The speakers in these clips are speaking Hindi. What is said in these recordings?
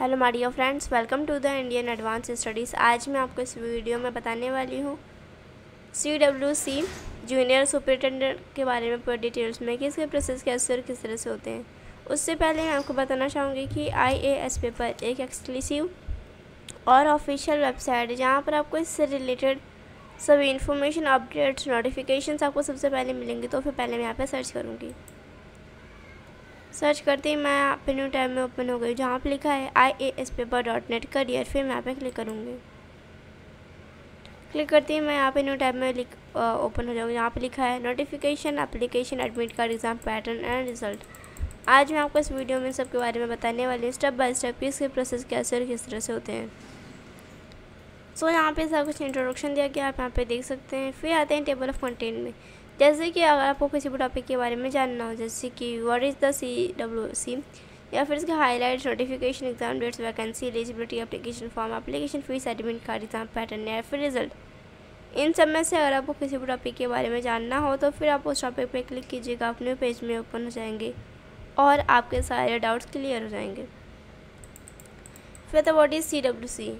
हेलो माडियो friends welcome to the Indian advance studies आज मैं आपको इस वीडियो में बताने वाली हूँ C W C junior superintendent के बारे में पूरे डिटेल्स में कि इसके प्रोसेस कैसे और किस तरह से होते हैं उससे पहले मैं आपको बताना चाहूँगी कि आई ए एस पेपर एक एक्सक्लूसिव और ऑफिशियल वेबसाइट है जहाँ पर आपको इससे रिलेटेड सभी इन्फॉर्मेशन अपडेट्स नोटिफिकेशन आपको सबसे पहले मिलेंगी तो फिर पहले मैं यहाँ पर सर्च करूँगी सर्च करते ही मैं आप न्यू टाइम में ओपन हो गई जहाँ पर लिखा है I A S paper dot net career फिर मैं यहाँ पे क्लिक करूँगी क्लिक करते ही मैं यहाँ पे न्यू टाइम में लिख ओपन हो जाऊँगी यहाँ पे लिखा है notification application admit card exam pattern and result आज मैं आपको इस वीडियो में सबके बारे में बताने वाली हूँ स्टेप बाय स्टेप इसके प्रोसेस कैसे और किस तरह से होते हैं सो so, यहाँ पे सब कुछ इंट्रोडक्शन दिया गया आप यहाँ पे देख सकते हैं फिर आते हैं टेबल ऑफ कंटेंट में जैसे कि अगर आपको किसी भी टॉपिक के बारे में जानना हो जैसे कि what is the C W C या फिर इसके highlight notification exam dates vacancy eligibility application form application fees admit card exam pattern या फिर रिजल्ट इन सब में से अगर आपको किसी भी टॉपिक के बारे में जानना हो तो फिर आप उस टॉपिक पर क्लिक कीजिएगा अपने पेज में ओपन हो जाएंगे और आपके सारे डाउट्स क्लियर हो जाएंगे फिर तो what is C W C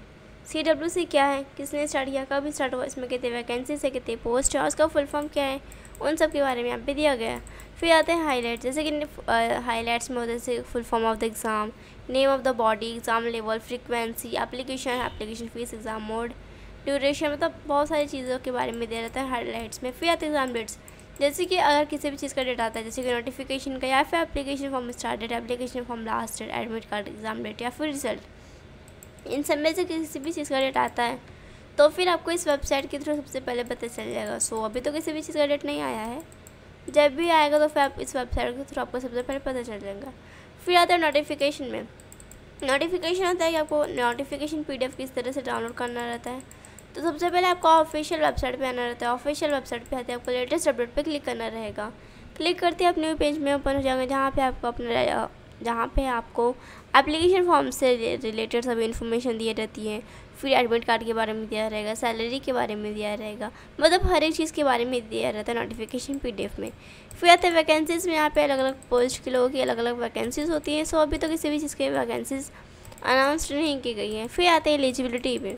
C W C क्या है किसने स्टार्ट किया कब स्टार्ट हुआ इसमें कितने वैकेंसीज है कितने पोस्ट है और उसका फुल फॉर्म क्या है उन सब के बारे में यहाँ पे दिया गया है फिर आते हैं हाईलाइट जैसे कि हाईलाइट्स में होते जैसे full form of the exam name of the body exam level frequency application application fees exam mode duration मतलब बहुत सारी चीज़ों के बारे में दिया जाता है हाईलाइट्स में फिर आते हैं एग्ज़ाम डेट्स जैसे कि अगर किसी भी चीज़ का डेट आता है जैसे कि नोटिफिकेशन का या फिर application form start date application form last date admit card exam date या फिर रिजल्ट इन सब में से किसी भी चीज़ का डेट आता है तो फिर आपको इस वेबसाइट के थ्रू सबसे पहले पता चल जाएगा सो अभी तो किसी भी चीज़ का डेट नहीं आया है जब भी आएगा तो फिर आप इस वेबसाइट के थ्रू आपको सबसे पहले पता चल जाएगा फिर आता है नोटिफिकेशन में नोटिफिकेशन होता है कि आपको नोटिफिकेशन पी किस तरह से डाउनलोड करना रहता है तो सबसे पहले आपको ऑफिशियल वेबसाइट पर आना रहता है ऑफिशियल वेबसाइट पर आते हैं आपको लेटेस्ट अपडेट पर क्लिक करना रहेगा क्लिक करते ही आप न्यू पेज में ओपन हो जाएंगे जहाँ पे आपको अपना जहाँ पे आपको एप्लीकेशन फॉर्म से रिलेटेड सभी इन्फॉर्मेशन दिया जाती है फिर एडमिट कार्ड के बारे में दिया रहेगा सैलरी के बारे में दिया रहेगा मतलब हर एक चीज़ के बारे में दिया रहता है नोटिफिकेशन पीडीएफ में फिर आते हैं वैकेंसीज़ में यहाँ पे अलग अलग पोस्ट के लोगों की अलग अलग वैकेंसीज़ होती हैं सो अभी तो किसी भी चीज़ की वैकेंसीज़ अनाउंसड नहीं की गई हैं फिर आते हैं एलिजिबिलिटी में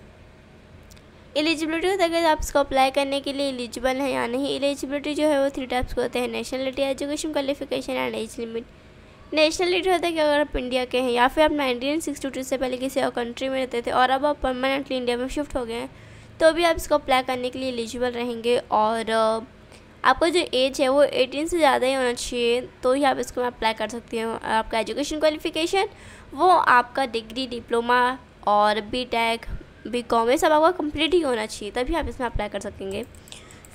एलिजिबिलिटी होता है आप इसको अप्लाई करने के लिए एलिजिबल हैं या नहीं एलिजिबिलिटी जो है वो थ्री टाइप्स के होते हैं nationality education qualification and age limit national leader होता है कि अगर आप इंडिया के हैं या फिर आप नाइनटीन सिक्सटी टू से पहले किसी और कंट्री में रहते थे और अब आप परमानेंटली इंडिया में शिफ्ट हो गए हैं तो भी आप इसको अप्लाई करने के लिए एलिजिबल रहेंगे और आपका जो एज है वो 18 से ज़्यादा ही होना चाहिए तो ही आप इसको अप्लाई कर सकते हैं आपका एजुकेशन क्वालिफिकेशन वो आपका डिग्री डिप्लोमा और बी टेक बी कॉम ये सब आपका कंप्लीट ही होना चाहिए तभी आप इसमें अप्लाई कर सकेंगे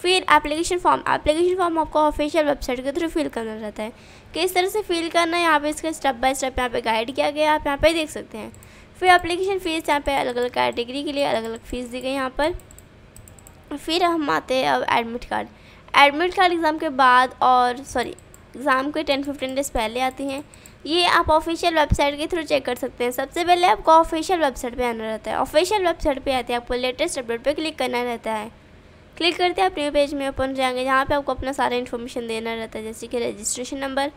फिर एप्लीकेशन फॉर्म एप्लीकेशन फॉर्म आपको ऑफिशियल वेबसाइट के थ्रू फिल करना रहता है किस तरह से फिल करना है यहाँ पे इसका स्टेप बाय स्टेप यहाँ पे गाइड किया गया आप यहाँ पे देख सकते हैं फिर एप्लीकेशन फ़ीस यहाँ पे अलग अलग कैटेगरी के लिए अलग अलग फ़ीस दी गई यहाँ पर फिर हम आते हैं अब admit card admit card exam के बाद और सॉरी एग्ज़ाम के टेन फिफ्टीन डेज़ पहले आती हैं ये आप ऑफिशियल वेबसाइट के थ्रू चेक कर सकते हैं सबसे पहले आपको ऑफिशियल वेबसाइट पर आना रहता है ऑफिशियल वेबसाइट पर आते हैं आपको लेटेस्ट अपडेट पर क्लिक करना रहता है क्लिक करते हैं अपने पेज में ओपन जाएंगे जहाँ पे आपको अपना सारा इन्फॉर्मेशन देना रहता है जैसे कि रजिस्ट्रेशन नंबर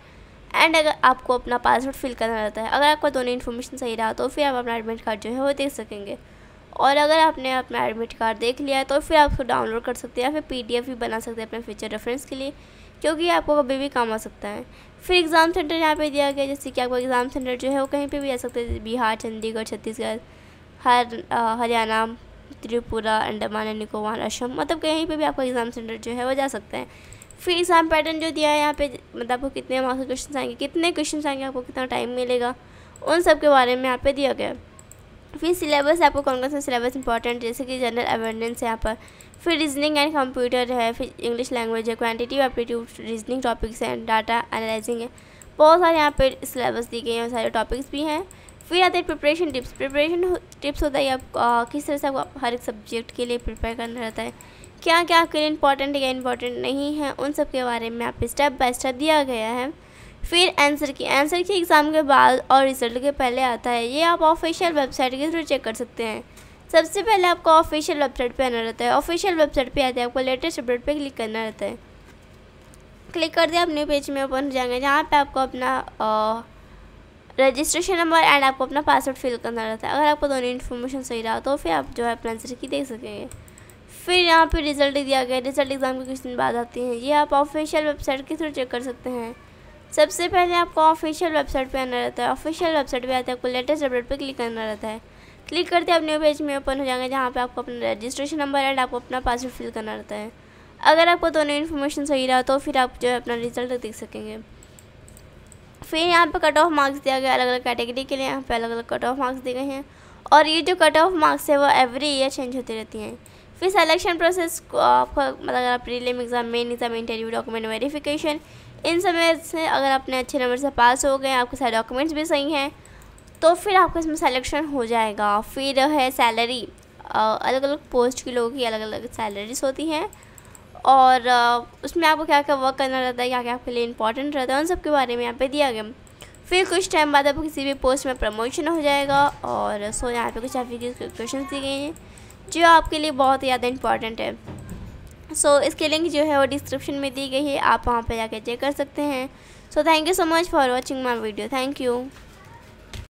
एंड अगर आपको अपना पासवर्ड फिल करना रहता है अगर आपका दोनों इन्फॉर्मेशन सही रहा तो फिर आप अपना एडमिट कार्ड जो है वो देख सकेंगे और अगर आपने अपना एडमिट कार्ड देख लिया है तो फिर आप उसको डाउनलोड कर सकते हैं या फिर पी भी बना सकते हैं अपने फ्यूचर रेफरेंस के लिए क्योंकि आपको कभी भी काम आ सकता है फिर एग्ज़ाम सेंटर यहाँ पे दिया गया जैसे कि आपको एग्ज़ाम सेंटर जो है वो कहीं पे भी आ सकते हैं बिहार चंडीगढ़ छत्तीसगढ़ हर हरियाणा त्रिपुरा अंडमान एंड निकोबार असम मतलब कहीं पे भी आपका एग्ज़ाम सेंटर जो है वो जा सकता है फिर एग्ज़ाम पैटर्न जो दिया है यहाँ पे मतलब आपको कितने मार्क्स के क्वेश्चन आएंगे कितने क्वेश्चन आएंगे आपको कितना टाइम मिलेगा उन सब के बारे में यहाँ पे दिया गया फिर सिलेबस आपको कौन कौन सा सिलेबस इंपॉर्टेंट जैसे कि जनरल अवेयरनेस है यहाँ पर फिर रीजनिंग एंड कंप्यूटर है फिर इंग्लिश लैंग्वेज है क्वान्टिटी एप्टीट्यूड रीजनिंग टॉपिक्स हैं डाटा एनालाइजिंग है बहुत सारे यहाँ पर सिलेबस दिए गए हैं सारे टॉपिक्स भी हैं फिर आते हैं प्रिपरेशन टिप्स प्रिपरेशन टिप्स होता है आप किस तरह से आपको हर एक सब्जेक्ट के लिए प्रिपेयर करना रहता है क्या क्या आपके लिए है या इंपॉर्टेंट नहीं है उन सब के बारे में आप स्टेप बाय स्टेप दिया गया है फिर आंसर की आंसर की एग्ज़ाम के बाद और रिजल्ट के पहले आता है ये आप ऑफिशियल वेबसाइट के थ्रू चेक कर सकते हैं सबसे पहले आपको ऑफिशियल वेबसाइट पे आना रहता है ऑफिशियल वेबसाइट पे आते हैं आपको लेटेस्ट अपडेट पे क्लिक करना रहता है क्लिक कर दिया आप न्यू पेज में ओपन हो जाएंगे जहाँ पे आपको अपना रजिस्ट्रेशन नंबर एंड आपको अपना पासवर्ड फिल करना रहता है अगर आपको दोनों इन्फॉर्मेशन सही रहा तो फिर आप जो है अपना आंसर की देख सकेंगे फिर यहाँ पर रिजल्ट दिया गया रिजल्ट एग्ज़ाम के कुछ दिन बाद आती हैं ये आप ऑफिशियल वेबसाइट के थ्रू चेक कर सकते हैं सबसे पहले आपको ऑफिशियल वेबसाइट पे आना रहता है ऑफिशियल वेबसाइट पे आते हैं आपको लेटेस्ट अपडेट पे क्लिक करना रहता है क्लिक करते आप न्यू पेज में ओपन हो जाएंगे जहाँ पे आपको अपना रजिस्ट्रेशन नंबर एंड आपको अपना पासवर्ड फिल करना रहता है अगर आपको दोनों इन्फॉर्मेशन सही रहा तो फिर आप जो है अपना रिजल्ट देख सकेंगे फिर यहाँ पे कट ऑफ मार्क्स दिया गया अलग अलग कैटेगरी के लिए यहाँ पे अलग अलग कट ऑफ मार्क्स दिए गए हैं और ये जो कट ऑफ मार्क्स है वो एवरी ईयर चेंज होती रहती हैं फिर सेलेक्शन प्रोसेस को आपका मतलब अगर आप prelim exam main exam interview document verification इन सब से अगर आपने अच्छे नंबर से पास हो गए आपके सारे डॉक्यूमेंट्स भी सही हैं तो फिर आपका इसमें सेलेक्शन हो जाएगा फिर है सैलरी अलग अलग पोस्ट के लोगों की अलग अलग सैलरीज होती हैं और उसमें आपको क्या क्या वर्क करना रहता है क्या क्या आपके लिए इंपॉर्टेंट रहता है उन सब के बारे में यहाँ पे दिया गया फिर कुछ टाइम बाद आपको किसी भी पोस्ट में प्रमोशन हो जाएगा और सो यहाँ पे कुछ आपके क्वेश्चन दी गई हैं जो आपके लिए बहुत ज़्यादा इंपॉर्टेंट है सो इसके लिंक जो है वो डिस्क्रिप्शन में दी गई है आप वहाँ पर जाके चेक कर सकते हैं so thank you so much for watching my video thank you